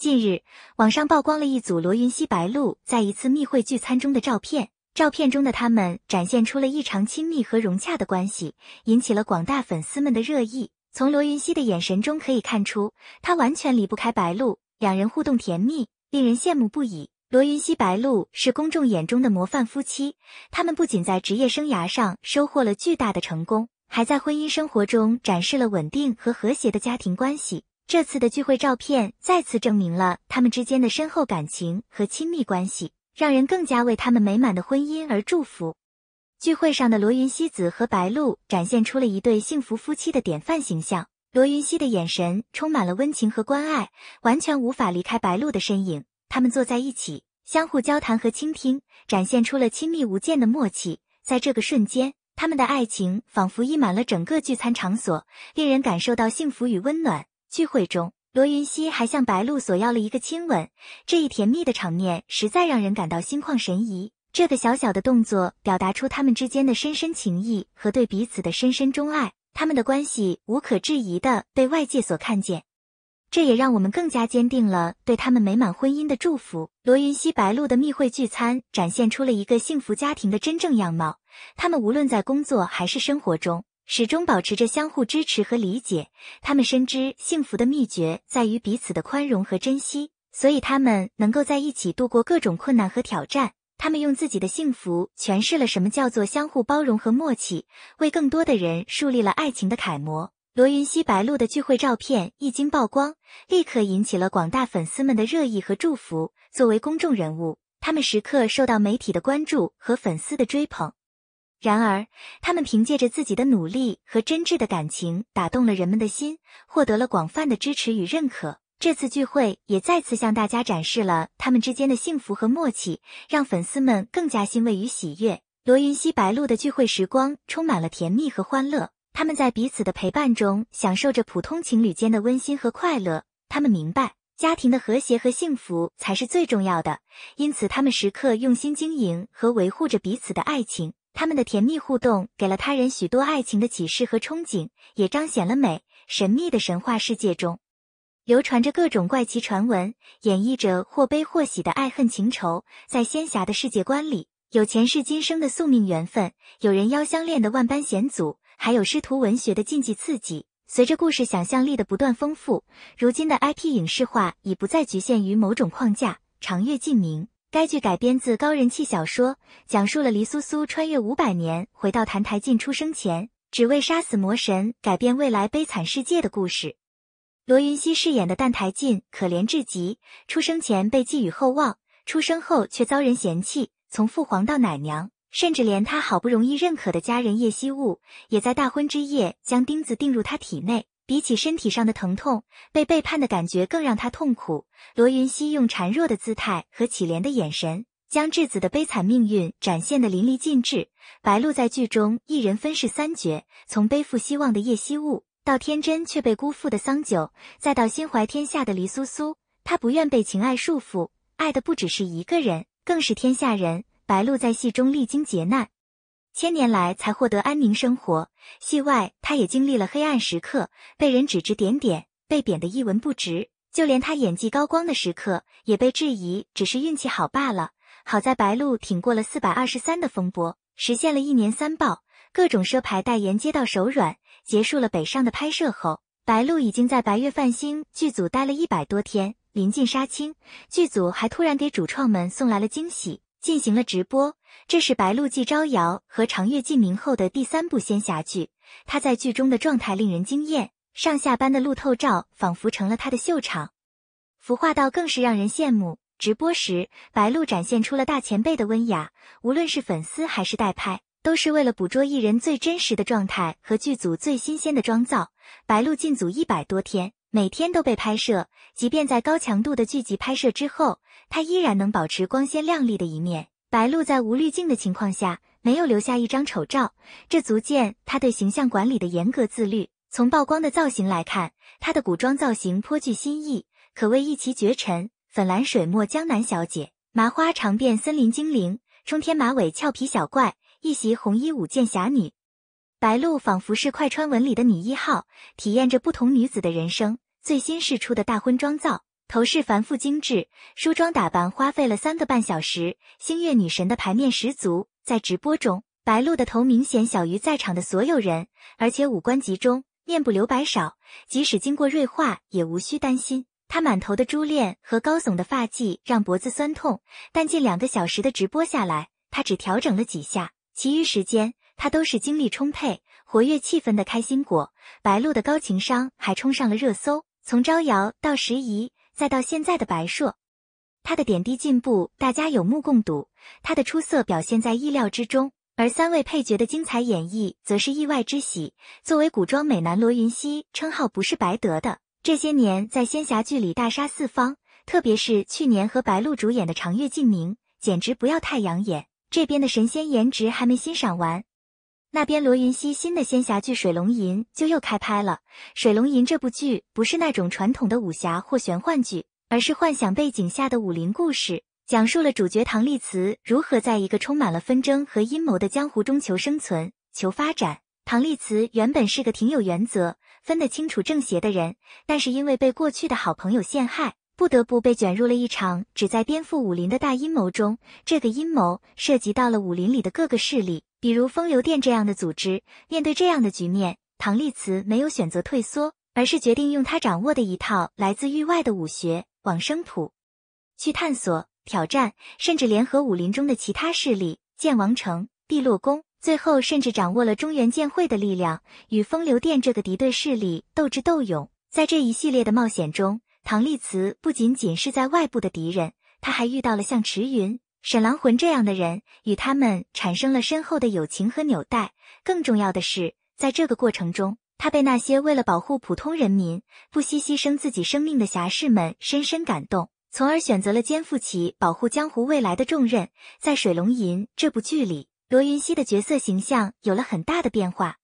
近日，网上曝光了一组罗云熙白鹿在一次密会聚餐中的照片。照片中的他们展现出了异常亲密和融洽的关系，引起了广大粉丝们的热议。从罗云熙的眼神中可以看出，他完全离不开白鹿。两人互动甜蜜，令人羡慕不已。罗云熙白鹿是公众眼中的模范夫妻，他们不仅在职业生涯上收获了巨大的成功，还在婚姻生活中展示了稳定和和谐的家庭关系。这次的聚会照片再次证明了他们之间的深厚感情和亲密关系，让人更加为他们美满的婚姻而祝福。聚会上的罗云熙子和白鹿展现出了一对幸福夫妻的典范形象。罗云熙的眼神充满了温情和关爱，完全无法离开白露的身影。他们坐在一起，相互交谈和倾听，展现出了亲密无间的默契。在这个瞬间，他们的爱情仿佛溢满了整个聚餐场所，令人感受到幸福与温暖。聚会中，罗云熙还向白鹿索要了一个亲吻，这一甜蜜的场面实在让人感到心旷神怡。这个小小的动作表达出他们之间的深深情谊和对彼此的深深钟爱。他们的关系无可置疑的被外界所看见，这也让我们更加坚定了对他们美满婚姻的祝福。罗云熙、白鹿的密会聚餐展现出了一个幸福家庭的真正样貌。他们无论在工作还是生活中。始终保持着相互支持和理解，他们深知幸福的秘诀在于彼此的宽容和珍惜，所以他们能够在一起度过各种困难和挑战。他们用自己的幸福诠释了什么叫做相互包容和默契，为更多的人树立了爱情的楷模。罗云熙、白鹿的聚会照片一经曝光，立刻引起了广大粉丝们的热议和祝福。作为公众人物，他们时刻受到媒体的关注和粉丝的追捧。然而，他们凭借着自己的努力和真挚的感情，打动了人们的心，获得了广泛的支持与认可。这次聚会也再次向大家展示了他们之间的幸福和默契，让粉丝们更加欣慰与喜悦。罗云熙、白鹿的聚会时光充满了甜蜜和欢乐，他们在彼此的陪伴中享受着普通情侣间的温馨和快乐。他们明白，家庭的和谐和幸福才是最重要的，因此他们时刻用心经营和维护着彼此的爱情。他们的甜蜜互动给了他人许多爱情的启示和憧憬，也彰显了美。神秘的神话世界中，流传着各种怪奇传闻，演绎着或悲或喜的爱恨情仇。在仙侠的世界观里，有前世今生的宿命缘分，有人妖相恋的万般险阻，还有师徒文学的禁忌刺激。随着故事想象力的不断丰富，如今的 IP 影视化已不再局限于某种框架。长月烬明。该剧改编自高人气小说，讲述了黎苏苏穿越五百年回到澹台烬出生前，只为杀死魔神，改变未来悲惨世界的故事。罗云熙饰演的澹台烬可怜至极，出生前被寄予厚望，出生后却遭人嫌弃。从父皇到奶娘，甚至连他好不容易认可的家人叶夕雾，也在大婚之夜将钉子钉入他体内。比起身体上的疼痛，被背叛的感觉更让他痛苦。罗云熙用孱弱的姿态和乞怜的眼神，将质子的悲惨命运展现的淋漓尽致。白鹿在剧中一人分饰三角，从背负希望的叶夕雾，到天真却被辜负的桑九，再到心怀天下的黎苏苏，他不愿被情爱束缚，爱的不只是一个人，更是天下人。白鹿在戏中历经劫难。千年来才获得安宁生活。戏外，他也经历了黑暗时刻，被人指指点点，被贬得一文不值。就连他演技高光的时刻，也被质疑只是运气好罢了。好在白鹿挺过了四百二十三的风波，实现了一年三爆，各种奢牌代言接到手软。结束了北上的拍摄后，白鹿已经在《白月梵星》剧组待了一百多天，临近杀青，剧组还突然给主创们送来了惊喜。进行了直播，这是白鹿继《招摇》和《长月烬明》后的第三部仙侠剧，她在剧中的状态令人惊艳。上下班的路透照仿佛成了她的秀场，服化道更是让人羡慕。直播时，白鹿展现出了大前辈的温雅，无论是粉丝还是代拍，都是为了捕捉艺人最真实的状态和剧组最新鲜的妆造。白鹿进组一百多天。每天都被拍摄，即便在高强度的剧集拍摄之后，她依然能保持光鲜亮丽的一面。白鹿在无滤镜的情况下，没有留下一张丑照，这足见她对形象管理的严格自律。从曝光的造型来看，她的古装造型颇具新意，可谓一骑绝尘。粉蓝水墨江南小姐，麻花长辫森林精灵，冲天马尾俏皮小怪，一袭红衣舞剑侠女。白鹿仿佛是快穿文里的女一号，体验着不同女子的人生。最新试出的大婚妆造，头饰繁复精致，梳妆打扮花费了三个半小时。星月女神的牌面十足。在直播中，白鹿的头明显小于在场的所有人，而且五官集中，面部留白少，即使经过锐化也无需担心。她满头的珠链和高耸的发髻让脖子酸痛，但近两个小时的直播下来，她只调整了几下，其余时间。他都是精力充沛、活跃气氛的开心果。白鹿的高情商还冲上了热搜。从招摇到时宜，再到现在的白硕，他的点滴进步大家有目共睹。他的出色表现在意料之中，而三位配角的精彩演绎则是意外之喜。作为古装美男，罗云熙称号不是白得的。这些年在仙侠剧里大杀四方，特别是去年和白鹿主演的《长月烬明》，简直不要太养眼。这边的神仙颜值还没欣赏完。那边罗云熙新的仙侠剧《水龙吟》就又开拍了。《水龙吟》这部剧不是那种传统的武侠或玄幻剧，而是幻想背景下的武林故事，讲述了主角唐立慈如何在一个充满了纷争和阴谋的江湖中求生存、求发展。唐立慈原本是个挺有原则、分得清楚正邪的人，但是因为被过去的好朋友陷害，不得不被卷入了一场旨在颠覆武林的大阴谋中。这个阴谋涉及到了武林里的各个势力。比如风流殿这样的组织，面对这样的局面，唐立辞没有选择退缩，而是决定用他掌握的一套来自域外的武学《往生谱》去探索、挑战，甚至联合武林中的其他势力，建王城、地落宫，最后甚至掌握了中原剑会的力量，与风流殿这个敌对势力斗智斗勇。在这一系列的冒险中，唐立辞不仅仅是在外部的敌人，他还遇到了像池云。沈浪魂这样的人与他们产生了深厚的友情和纽带。更重要的是，在这个过程中，他被那些为了保护普通人民不惜牺牲自己生命的侠士们深深感动，从而选择了肩负起保护江湖未来的重任。在《水龙吟》这部剧里，罗云熙的角色形象有了很大的变化。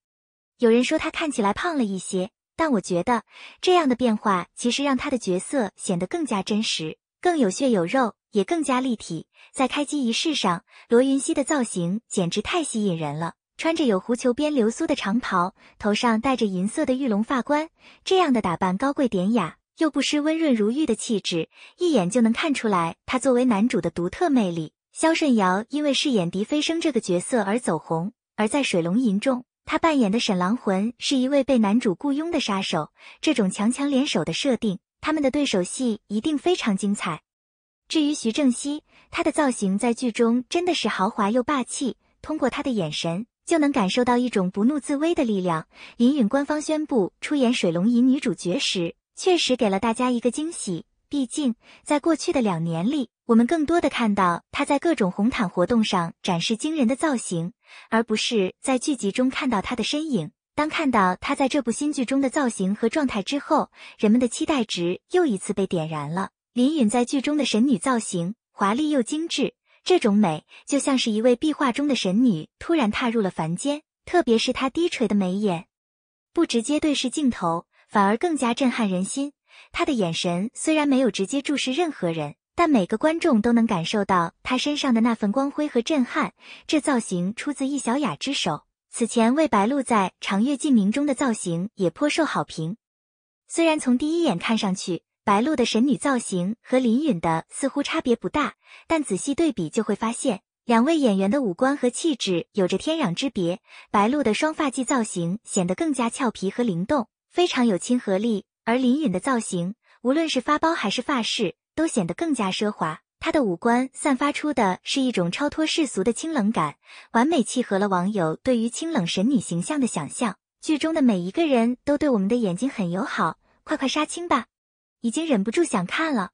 有人说他看起来胖了一些，但我觉得这样的变化其实让他的角色显得更加真实，更有血有肉。也更加立体。在开机仪式上，罗云熙的造型简直太吸引人了。穿着有狐裘边流苏的长袍，头上戴着银色的玉龙发冠，这样的打扮高贵典雅，又不失温润如玉的气质，一眼就能看出来他作为男主的独特魅力。肖顺尧因为饰演狄飞生这个角色而走红，而在《水龙吟》中，他扮演的沈狼魂是一位被男主雇佣的杀手，这种强强联手的设定，他们的对手戏一定非常精彩。至于徐正溪，他的造型在剧中真的是豪华又霸气。通过他的眼神，就能感受到一种不怒自威的力量。林允官方宣布出演《水龙吟》女主角时，确实给了大家一个惊喜。毕竟，在过去的两年里，我们更多的看到她在各种红毯活动上展示惊人的造型，而不是在剧集中看到她的身影。当看到她在这部新剧中的造型和状态之后，人们的期待值又一次被点燃了。林允在剧中的神女造型华丽又精致，这种美就像是一位壁画中的神女突然踏入了凡间。特别是她低垂的眉眼，不直接对视镜头，反而更加震撼人心。她的眼神虽然没有直接注视任何人，但每个观众都能感受到她身上的那份光辉和震撼。这造型出自易小雅之手，此前为白鹿在《长月烬明》中的造型也颇受好评。虽然从第一眼看上去，白鹿的神女造型和林允的似乎差别不大，但仔细对比就会发现，两位演员的五官和气质有着天壤之别。白鹿的双发髻造型显得更加俏皮和灵动，非常有亲和力；而林允的造型，无论是发包还是发饰，都显得更加奢华。她的五官散发出的是一种超脱世俗的清冷感，完美契合了网友对于清冷神女形象的想象。剧中的每一个人都对我们的眼睛很友好，快快杀青吧！已经忍不住想看了。